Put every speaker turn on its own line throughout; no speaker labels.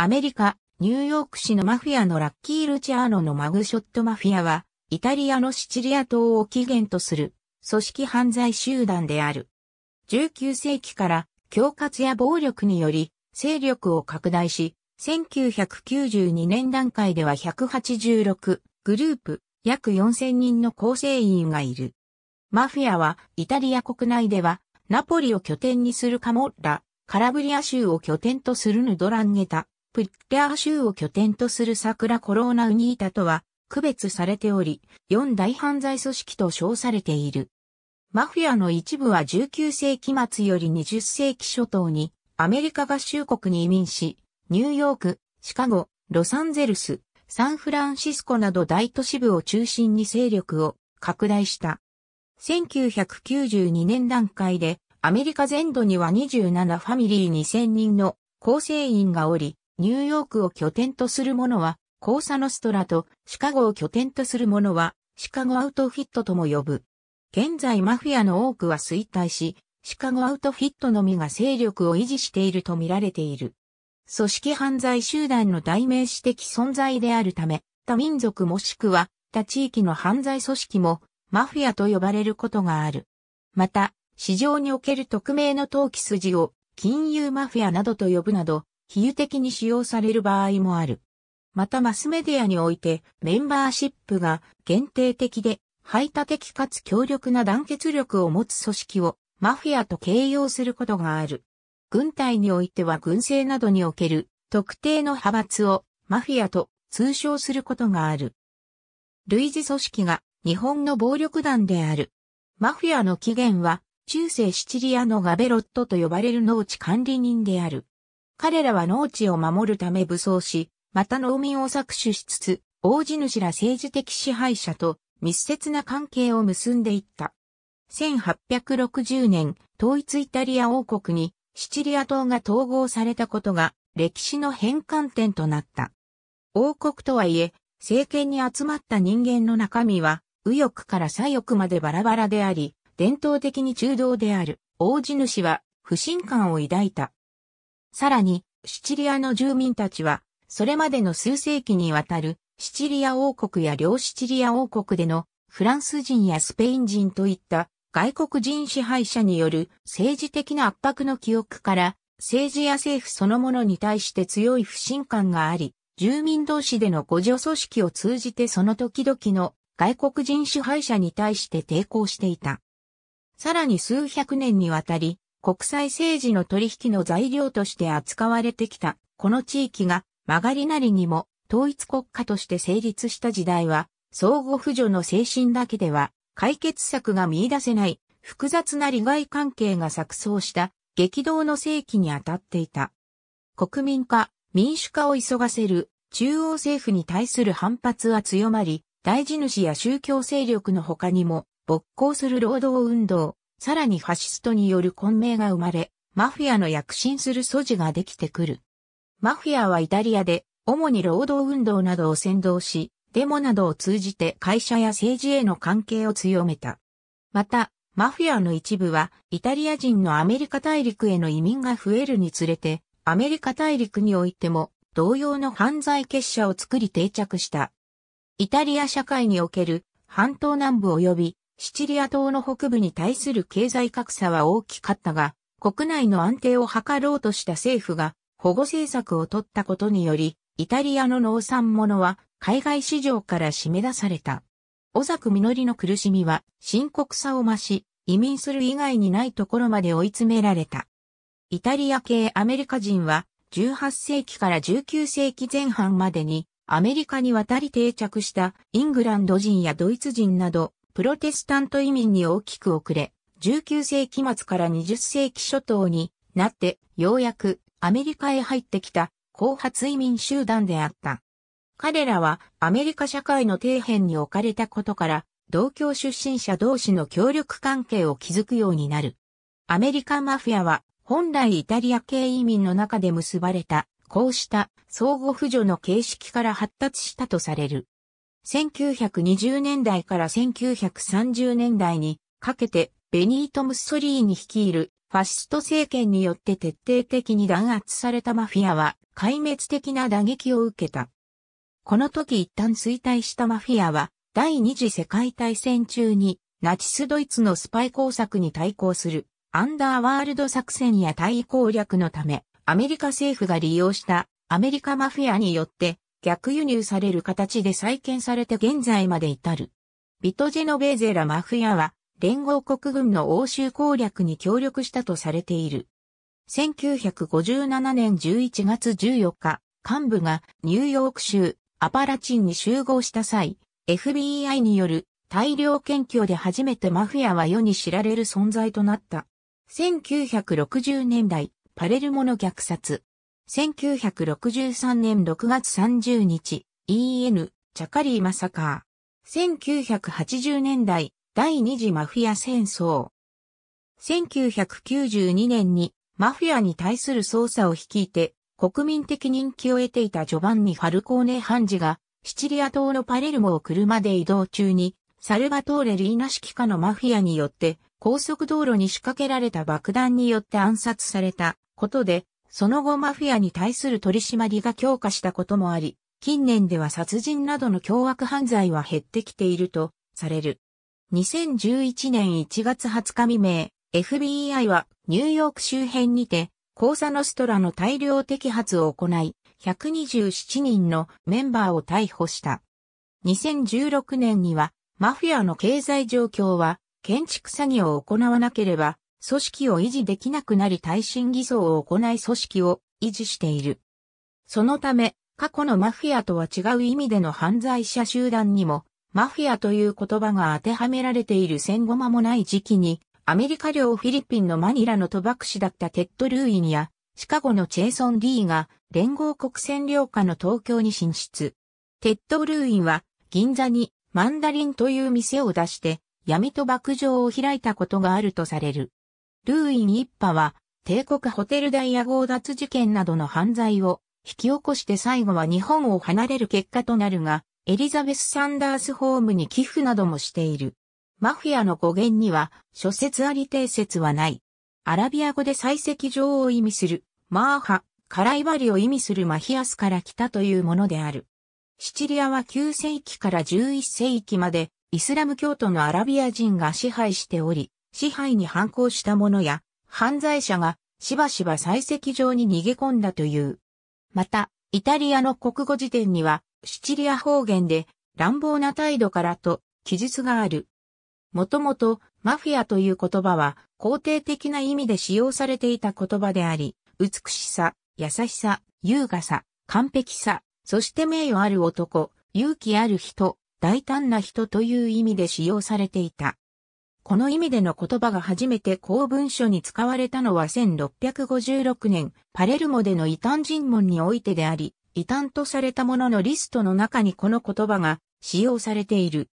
アメリカ、ニューヨーク市のマフィアのラッキー・ルチアーノのマグショットマフィアは、イタリアのシチリア島を起源とする組織犯罪集団である。19世紀から恐喝や暴力により勢力を拡大し、1992年段階では186グループ約4000人の構成員がいる。マフィアはイタリア国内ではナポリを拠点にするカモッラ、カラブリア州を拠点とするヌドランゲタ、プッリャー州を拠点とする桜コローナウニータとは区別されており、4大犯罪組織と称されている。マフィアの一部は19世紀末より20世紀初頭にアメリカ合衆国に移民し、ニューヨーク、シカゴ、ロサンゼルス、サンフランシスコなど大都市部を中心に勢力を拡大した。1992年段階でアメリカ全土には27ファミリー2000人の構成員がおり、ニューヨークを拠点とする者は、コーサノストラと、シカゴを拠点とする者は、シカゴアウトフィットとも呼ぶ。現在マフィアの多くは衰退し、シカゴアウトフィットのみが勢力を維持していると見られている。組織犯罪集団の代名詞的存在であるため、他民族もしくは他地域の犯罪組織もマフィアと呼ばれることがある。また、市場における匿名の投機筋を金融マフィアなどと呼ぶなど、比喩的に使用される場合もある。またマスメディアにおいてメンバーシップが限定的で排他的かつ強力な団結力を持つ組織をマフィアと形容することがある。軍隊においては軍政などにおける特定の派閥をマフィアと通称することがある。類似組織が日本の暴力団である。マフィアの起源は中世シチリアのガベロットと呼ばれる農地管理人である。彼らは農地を守るため武装し、また農民を搾取しつつ、大地主ら政治的支配者と密接な関係を結んでいった。1860年、統一イタリア王国にシチリア島が統合されたことが歴史の変換点となった。王国とはいえ、政権に集まった人間の中身は、右翼から左翼までバラバラであり、伝統的に中道である、大地主は不信感を抱いた。さらに、シチリアの住民たちは、それまでの数世紀にわたる、シチリア王国や両シチリア王国での、フランス人やスペイン人といった外国人支配者による政治的な圧迫の記憶から、政治や政府そのものに対して強い不信感があり、住民同士での互助組織を通じてその時々の外国人支配者に対して抵抗していた。さらに数百年にわたり、国際政治の取引の材料として扱われてきた、この地域が曲がりなりにも統一国家として成立した時代は、相互扶助の精神だけでは解決策が見出せない複雑な利害関係が錯綜した激動の世紀に当たっていた。国民化、民主化を急がせる中央政府に対する反発は強まり、大地主や宗教勢力の他にも、勃興する労働運動、さらにファシストによる混迷が生まれ、マフィアの躍進する素地ができてくる。マフィアはイタリアで、主に労働運動などを先導し、デモなどを通じて会社や政治への関係を強めた。また、マフィアの一部は、イタリア人のアメリカ大陸への移民が増えるにつれて、アメリカ大陸においても、同様の犯罪結社を作り定着した。イタリア社会における、半島南部及びシチリア島の北部に対する経済格差は大きかったが、国内の安定を図ろうとした政府が保護政策を取ったことにより、イタリアの農産物は海外市場から締め出された。小ク実の苦しみは深刻さを増し、移民する以外にないところまで追い詰められた。イタリア系アメリカ人は18世紀から19世紀前半までにアメリカに渡り定着したイングランド人やドイツ人などプロテスタント移民に大きく遅れ、19世紀末から20世紀初頭になって、ようやくアメリカへ入ってきた後発移民集団であった。彼らはアメリカ社会の底辺に置かれたことから、同郷出身者同士の協力関係を築くようになる。アメリカマフィアは本来イタリア系移民の中で結ばれた、こうした相互扶助の形式から発達したとされる。1920年代から1930年代にかけてベニート・ムッソリーニ率いるファシスト政権によって徹底的に弾圧されたマフィアは壊滅的な打撃を受けた。この時一旦衰退したマフィアは第二次世界大戦中にナチスドイツのスパイ工作に対抗するアンダーワールド作戦や対抗攻略のためアメリカ政府が利用したアメリカマフィアによって逆輸入される形で再建されて現在まで至る。ビトジェノベーゼラマフィアは、連合国軍の欧州攻略に協力したとされている。1957年11月14日、幹部がニューヨーク州アパラチンに集合した際、FBI による大量検挙で初めてマフィアは世に知られる存在となった。1960年代、パレルモの虐殺、1963年6月30日、E.N. チャカリー・マサカー。1980年代、第二次マフィア戦争。1992年にマフィアに対する捜査を率いて国民的人気を得ていたジョバンニ・ファルコーネ・ハンジがシチリア島のパレルモを車で移動中にサルバトーレ・リーナ指揮下のマフィアによって高速道路に仕掛けられた爆弾によって暗殺されたことでその後マフィアに対する取り締まりが強化したこともあり、近年では殺人などの凶悪犯罪は減ってきているとされる。2011年1月20日未明、FBI はニューヨーク周辺にて、コーサノストラの大量摘発を行い、127人のメンバーを逮捕した。2016年には、マフィアの経済状況は、建築作業を行わなければ、組織を維持できなくなり耐震偽装を行い組織を維持している。そのため、過去のマフィアとは違う意味での犯罪者集団にも、マフィアという言葉が当てはめられている戦後間もない時期に、アメリカ領フィリピンのマニラの賭博師だったテッド・ルーインや、シカゴのチェイソン・リーが、連合国占領下の東京に進出。テッド・ルーインは、銀座に、マンダリンという店を出して、闇賭博場を開いたことがあるとされる。ルーイン一派は、帝国ホテルダイヤ強奪事件などの犯罪を引き起こして最後は日本を離れる結果となるが、エリザベス・サンダースホームに寄付などもしている。マフィアの語源には諸説あり定説はない。アラビア語で採石場を意味する、マーハ、カライバリを意味するマヒアスから来たというものである。シチリアは9世紀から11世紀までイスラム教徒のアラビア人が支配しており、支配に反抗した者や、犯罪者がしばしば採石場に逃げ込んだという。また、イタリアの国語辞典には、シチリア方言で乱暴な態度からと記述がある。もともと、マフィアという言葉は、肯定的な意味で使用されていた言葉であり、美しさ、優しさ、優雅さ、完璧さ、そして名誉ある男、勇気ある人、大胆な人という意味で使用されていた。この意味での言葉が初めて公文書に使われたのは1656年、パレルモでの異端尋問においてであり、異端とされたもののリストの中にこの言葉が使用されている。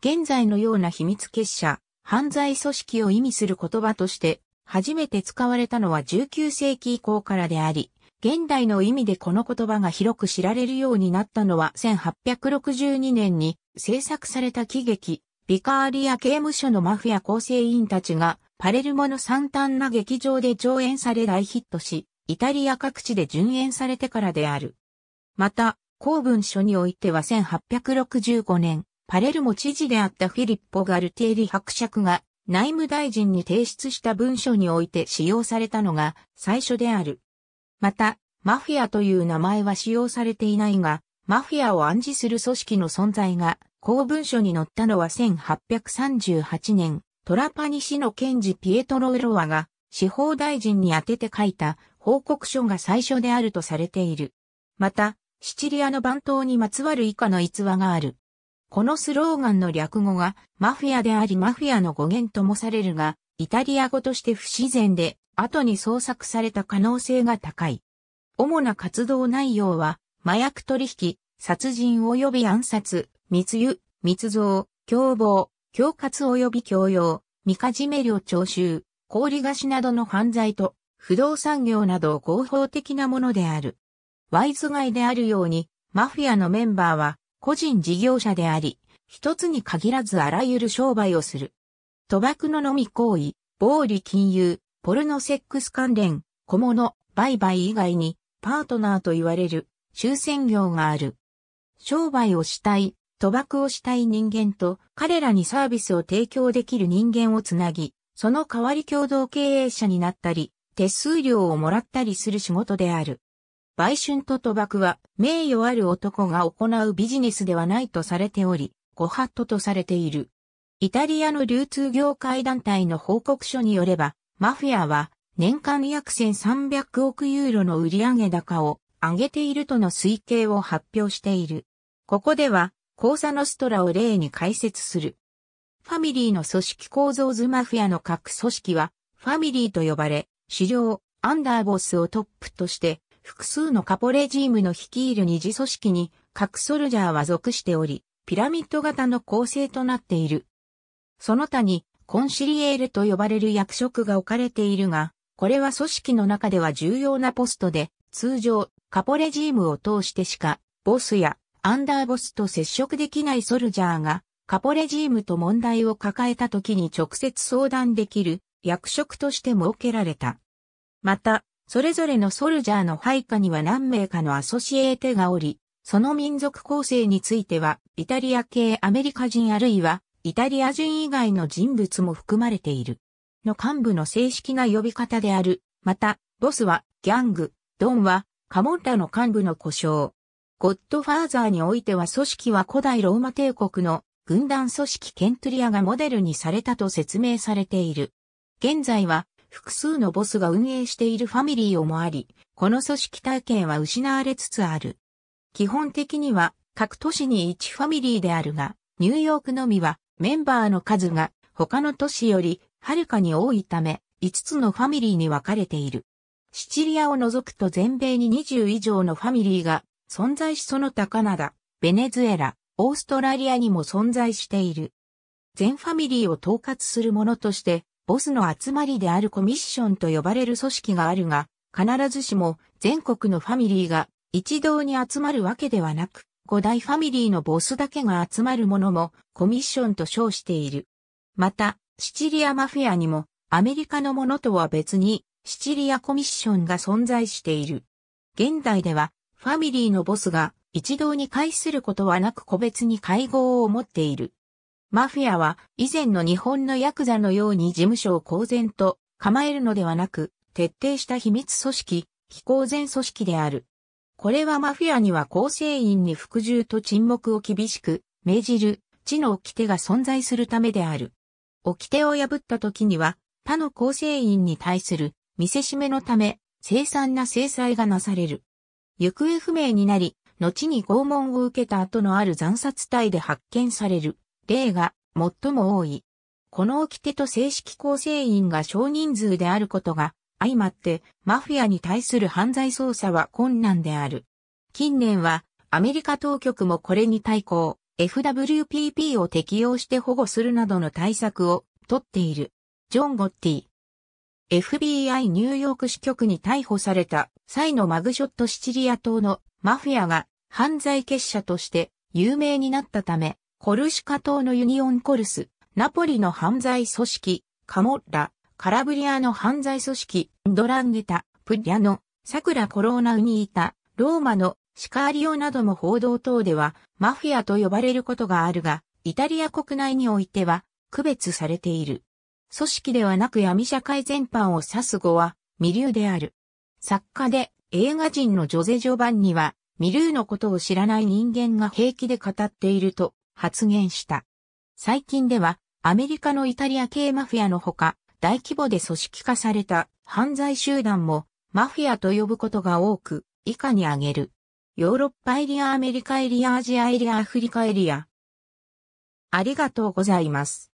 現在のような秘密結社、犯罪組織を意味する言葉として、初めて使われたのは19世紀以降からであり、現代の意味でこの言葉が広く知られるようになったのは1862年に制作された喜劇、ビカーリア刑務所のマフィア構成員たちが、パレルモの惨憺な劇場で上演され大ヒットし、イタリア各地で順演されてからである。また、公文書においては1865年、パレルモ知事であったフィリッポ・ガルティエリ伯爵が内務大臣に提出した文書において使用されたのが最初である。また、マフィアという名前は使用されていないが、マフィアを暗示する組織の存在が公文書に載ったのは1838年、トラパニ氏の検事ピエトロ・ウロワが司法大臣に宛てて書いた報告書が最初であるとされている。また、シチリアの番頭にまつわる以下の逸話がある。このスローガンの略語がマフィアでありマフィアの語源ともされるが、イタリア語として不自然で、後に創作された可能性が高い。主な活動内容は、麻薬取引、殺人及び暗殺、密輸、密造、共謀、恐喝及び強要、みかじめ料徴収、氷菓子などの犯罪と、不動産業など合法的なものである。ワイズ街であるように、マフィアのメンバーは、個人事業者であり、一つに限らずあらゆる商売をする。賭博の飲み行為、暴利金融、ポルノセックス関連、小物、売買以外に、パートナーと言われる、終戦業がある。商売をしたい、賭博をしたい人間と彼らにサービスを提供できる人間をつなぎ、その代わり共同経営者になったり、手数料をもらったりする仕事である。売春と賭博は名誉ある男が行うビジネスではないとされており、ご法度とされている。イタリアの流通業界団体の報告書によれば、マフィアは年間約1300億ユーロの売上高を上げているとの推計を発表している。ここではコーサノストラを例に解説する。ファミリーの組織構造図マフィアの各組織は、ファミリーと呼ばれ、主場、アンダーボスをトップとして、複数のカポレジームの率いる二次組織に、各ソルジャーは属しており、ピラミッド型の構成となっている。その他に、コンシリエールと呼ばれる役職が置かれているが、これは組織の中では重要なポストで、通常、カポレジームを通してしか、ボスやアンダーボスと接触できないソルジャーが、カポレジームと問題を抱えた時に直接相談できる役職として設けられた。また、それぞれのソルジャーの配下には何名かのアソシエーテがおり、その民族構成については、イタリア系アメリカ人あるいは、イタリア人以外の人物も含まれている。の幹部の正式な呼び方である。また、ボスは、ギャング、ドンは、カモンラの幹部の故障。ゴッドファーザーにおいては組織は古代ローマ帝国の軍団組織ケントリアがモデルにされたと説明されている。現在は複数のボスが運営しているファミリーをもあり、この組織体験は失われつつある。基本的には各都市に1ファミリーであるが、ニューヨークのみはメンバーの数が他の都市よりはるかに多いため、5つのファミリーに分かれている。シチリアを除くと全米に20以上のファミリーが存在しその他カナダ、ベネズエラ、オーストラリアにも存在している。全ファミリーを統括するものとして、ボスの集まりであるコミッションと呼ばれる組織があるが、必ずしも全国のファミリーが一堂に集まるわけではなく、五大ファミリーのボスだけが集まるものもコミッションと称している。また、シチリアマフィアにもアメリカのものとは別にシチリアコミッションが存在している。現代ではファミリーのボスが一堂に会することはなく個別に会合を持っている。マフィアは以前の日本のヤクザのように事務所を公然と構えるのではなく、徹底した秘密組織、非公然組織である。これはマフィアには構成員に服従と沈黙を厳しく命じる地の掟が存在するためである。掟を破った時には他の構成員に対する見せしめのため、凄惨な制裁がなされる。行方不明になり、後に拷問を受けた後のある残殺隊で発見される例が最も多い。この掟と正式構成員が少人数であることが相まってマフィアに対する犯罪捜査は困難である。近年はアメリカ当局もこれに対抗、FWPP を適用して保護するなどの対策を取っている。ジョン・ゴッティ。FBI ニューヨーク支局に逮捕されたサイのマグショットシチリア島のマフィアが犯罪結社として有名になったため、コルシカ島のユニオンコルス、ナポリの犯罪組織、カモッラ、カラブリアの犯罪組織、ドランゲタ、プリアの、サクラコローナウニータ、ローマのシカーリオなどの報道等では、マフィアと呼ばれることがあるが、イタリア国内においては、区別されている。組織ではなく闇社会全般を指す語は、未流である。作家で映画人のジョゼ・ジョバンニは、ミルーのことを知らない人間が平気で語っていると発言した。最近では、アメリカのイタリア系マフィアのほか、大規模で組織化された犯罪集団も、マフィアと呼ぶことが多く、以下に挙げる。ヨーロッパエリア、アメリカエリア、アジアエリア、アフリカエリア。ありがとうございます。